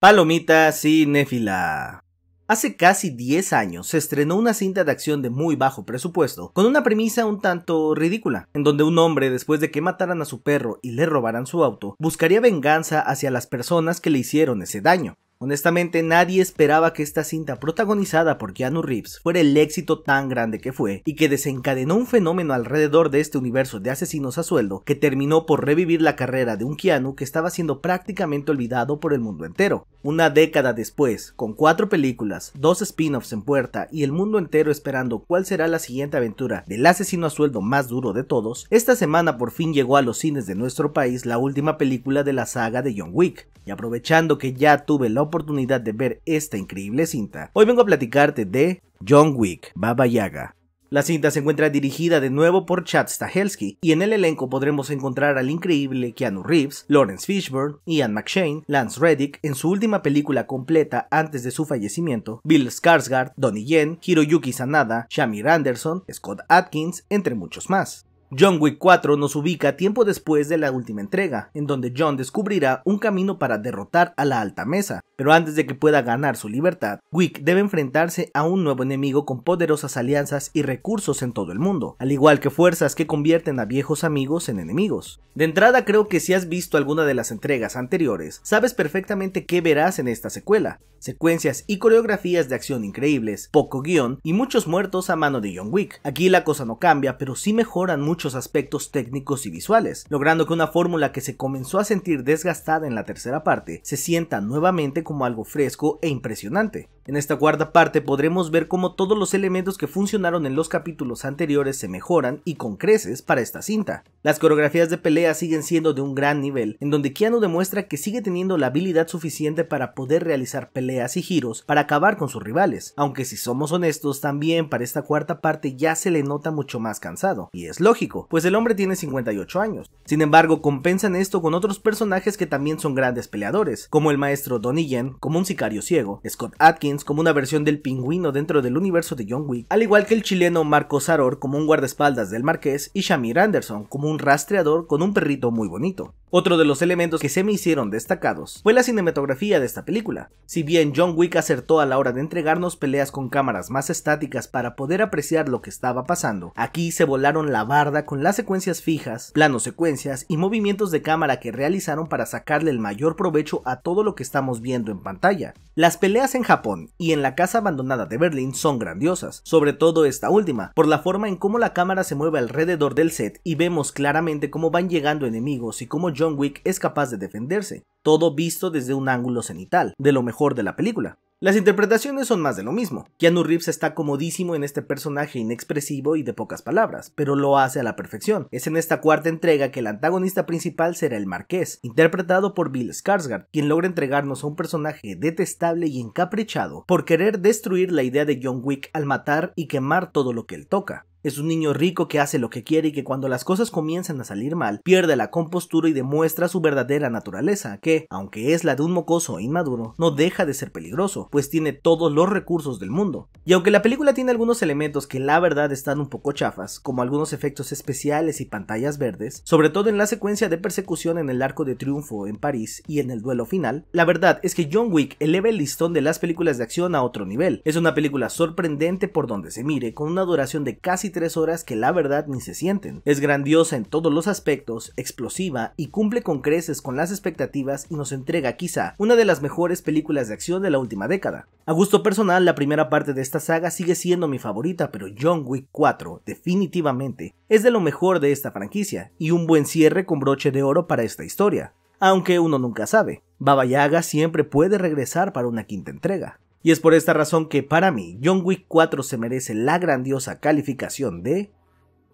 Palomita Cinefila. Hace casi 10 años se estrenó una cinta de acción de muy bajo presupuesto, con una premisa un tanto ridícula, en donde un hombre, después de que mataran a su perro y le robaran su auto, buscaría venganza hacia las personas que le hicieron ese daño. Honestamente nadie esperaba que esta cinta protagonizada por Keanu Reeves fuera el éxito tan grande que fue y que desencadenó un fenómeno alrededor de este universo de asesinos a sueldo que terminó por revivir la carrera de un Keanu que estaba siendo prácticamente olvidado por el mundo entero. Una década después, con cuatro películas, dos spin-offs en puerta y el mundo entero esperando cuál será la siguiente aventura del asesino a sueldo más duro de todos, esta semana por fin llegó a los cines de nuestro país la última película de la saga de John Wick y aprovechando que ya tuve la oportunidad de ver esta increíble cinta, hoy vengo a platicarte de John Wick, Baba Yaga, la cinta se encuentra dirigida de nuevo por Chad Stahelski y en el elenco podremos encontrar al increíble Keanu Reeves, Lawrence Fishburne, Ian McShane, Lance Reddick en su última película completa antes de su fallecimiento, Bill Skarsgård, Donnie Yen, Hiroyuki Sanada, Shamir Anderson, Scott Atkins, entre muchos más. John Wick 4 nos ubica tiempo después de la última entrega, en donde John descubrirá un camino para derrotar a la alta mesa, pero antes de que pueda ganar su libertad, Wick debe enfrentarse a un nuevo enemigo con poderosas alianzas y recursos en todo el mundo, al igual que fuerzas que convierten a viejos amigos en enemigos. De entrada creo que si has visto alguna de las entregas anteriores, sabes perfectamente qué verás en esta secuela, secuencias y coreografías de acción increíbles, poco guión y muchos muertos a mano de John Wick. Aquí la cosa no cambia, pero sí mejoran mucho muchos aspectos técnicos y visuales, logrando que una fórmula que se comenzó a sentir desgastada en la tercera parte se sienta nuevamente como algo fresco e impresionante. En esta cuarta parte podremos ver cómo todos los elementos que funcionaron en los capítulos anteriores se mejoran y con creces para esta cinta. Las coreografías de pelea siguen siendo de un gran nivel, en donde Keanu demuestra que sigue teniendo la habilidad suficiente para poder realizar peleas y giros para acabar con sus rivales, aunque si somos honestos también para esta cuarta parte ya se le nota mucho más cansado, y es lógico, pues el hombre tiene 58 años. Sin embargo, compensan esto con otros personajes que también son grandes peleadores, como el maestro Donnie Yen, como un sicario ciego, Scott Atkins, como una versión del pingüino dentro del universo de John Wick, al igual que el chileno Marco Saror como un guardaespaldas del Marqués y Shamir Anderson como un rastreador con un perrito muy bonito. Otro de los elementos que se me hicieron destacados fue la cinematografía de esta película. Si bien John Wick acertó a la hora de entregarnos peleas con cámaras más estáticas para poder apreciar lo que estaba pasando, aquí se volaron la barda con las secuencias fijas, planos secuencias y movimientos de cámara que realizaron para sacarle el mayor provecho a todo lo que estamos viendo en pantalla. Las peleas en Japón y en la casa abandonada de Berlín son grandiosas, sobre todo esta última, por la forma en cómo la cámara se mueve alrededor del set y vemos claramente cómo van llegando enemigos y cómo John Wick es capaz de defenderse, todo visto desde un ángulo cenital, de lo mejor de la película. Las interpretaciones son más de lo mismo. Keanu Reeves está comodísimo en este personaje inexpresivo y de pocas palabras, pero lo hace a la perfección. Es en esta cuarta entrega que el antagonista principal será el Marqués, interpretado por Bill Skarsgård, quien logra entregarnos a un personaje detestable y encaprichado por querer destruir la idea de John Wick al matar y quemar todo lo que él toca. Es un niño rico que hace lo que quiere y que cuando las cosas comienzan a salir mal, pierde la compostura y demuestra su verdadera naturaleza, que, aunque es la de un mocoso e inmaduro, no deja de ser peligroso, pues tiene todos los recursos del mundo. Y aunque la película tiene algunos elementos que la verdad están un poco chafas, como algunos efectos especiales y pantallas verdes, sobre todo en la secuencia de persecución en el Arco de Triunfo en París y en el duelo final, la verdad es que John Wick eleva el listón de las películas de acción a otro nivel. Es una película sorprendente por donde se mire, con una duración de casi tres horas que la verdad ni se sienten. Es grandiosa en todos los aspectos, explosiva y cumple con creces con las expectativas y nos entrega quizá una de las mejores películas de acción de la última década. A gusto personal, la primera parte de esta saga sigue siendo mi favorita, pero John Wick 4 definitivamente es de lo mejor de esta franquicia y un buen cierre con broche de oro para esta historia, aunque uno nunca sabe. Baba Yaga siempre puede regresar para una quinta entrega. Y es por esta razón que para mí John Wick 4 se merece la grandiosa calificación de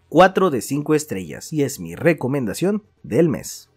4 de 5 estrellas y es mi recomendación del mes.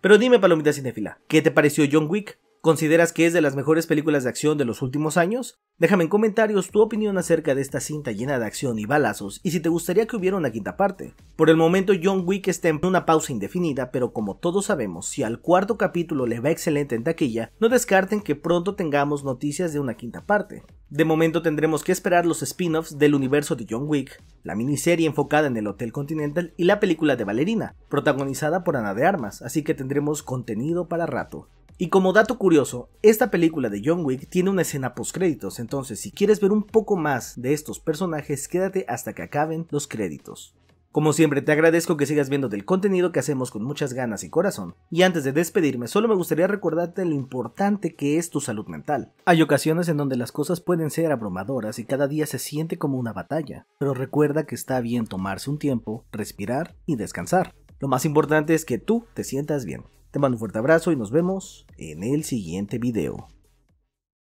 Pero dime, palomita cinefila, ¿qué te pareció John Wick? ¿Consideras que es de las mejores películas de acción de los últimos años? Déjame en comentarios tu opinión acerca de esta cinta llena de acción y balazos y si te gustaría que hubiera una quinta parte. Por el momento John Wick está en una pausa indefinida, pero como todos sabemos, si al cuarto capítulo le va excelente en taquilla, no descarten que pronto tengamos noticias de una quinta parte. De momento tendremos que esperar los spin-offs del universo de John Wick, la miniserie enfocada en el Hotel Continental y la película de Valerina, protagonizada por Ana de Armas, así que tendremos contenido para rato. Y como dato curioso, esta película de John Wick tiene una escena post créditos, entonces si quieres ver un poco más de estos personajes, quédate hasta que acaben los créditos. Como siempre, te agradezco que sigas viendo del contenido que hacemos con muchas ganas y corazón. Y antes de despedirme, solo me gustaría recordarte lo importante que es tu salud mental. Hay ocasiones en donde las cosas pueden ser abrumadoras y cada día se siente como una batalla, pero recuerda que está bien tomarse un tiempo, respirar y descansar. Lo más importante es que tú te sientas bien. Te mando un fuerte abrazo y nos vemos en el siguiente video.